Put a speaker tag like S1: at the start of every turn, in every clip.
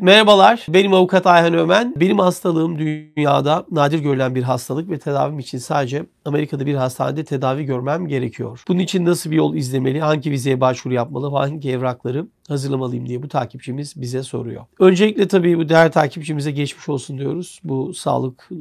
S1: Merhabalar, benim avukat Ayhan Ömen. Benim hastalığım dünyada nadir görülen bir hastalık ve tedavim için sadece Amerika'da bir hastanede tedavi görmem gerekiyor. Bunun için nasıl bir yol izlemeli, hangi vizeye başvuru yapmalı, hangi evrakları hazırlamalıyım diye bu takipçimiz bize soruyor. Öncelikle tabii bu değer takipçimize geçmiş olsun diyoruz. Bu sağlık e,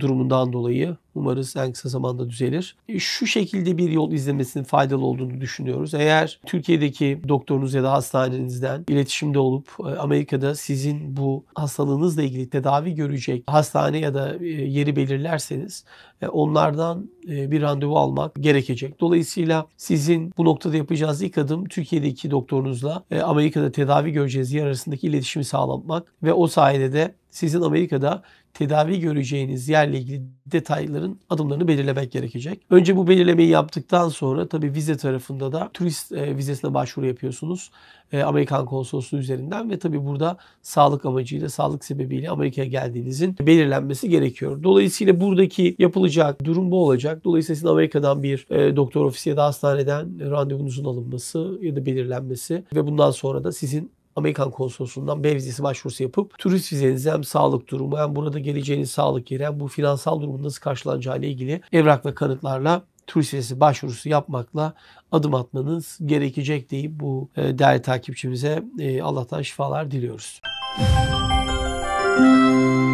S1: durumundan dolayı umarız en kısa zamanda düzelir. E, şu şekilde bir yol izlemesinin faydalı olduğunu düşünüyoruz. Eğer Türkiye'deki doktorunuz ya da hastanenizden iletişimde olup e, Amerika'da sizin bu hastalığınızla ilgili tedavi görecek hastane ya da e, yeri belirlerseniz e, onlardan e, bir randevu almak gerekecek. Dolayısıyla sizin bu noktada yapacağınız ilk adım Türkiye'deki doktorunuzla e, Amerika'da tedavi göreceğiz diye arasındaki iletişimi sağlamak ve o sayede de sizin Amerika'da tedavi göreceğiniz yerle ilgili detayların adımlarını belirlemek gerekecek. Önce bu belirlemeyi yaptıktan sonra tabii vize tarafında da turist e, vizesine başvuru yapıyorsunuz. E, Amerikan konsolosluğu üzerinden ve tabii burada sağlık amacıyla, sağlık sebebiyle Amerika'ya geldiğinizin belirlenmesi gerekiyor. Dolayısıyla buradaki yapılacak durum bu olacak. Dolayısıyla sizin Amerika'dan bir e, doktor ofisi ya da hastaneden randevunuzun alınması ya da belirlenmesi ve bundan sonra da sizin Amerikan konsolosluğundan B başvurusu yapıp turist vizeniz hem sağlık durumu hem burada geleceğiniz sağlık yeri hem bu finansal durumun nasıl karşılanacağı ile ilgili evrak ve kanıtlarla turist vizesi başvurusu yapmakla adım atmanız gerekecek deyip bu e, değerli takipçimize e, Allah'tan şifalar diliyoruz. Müzik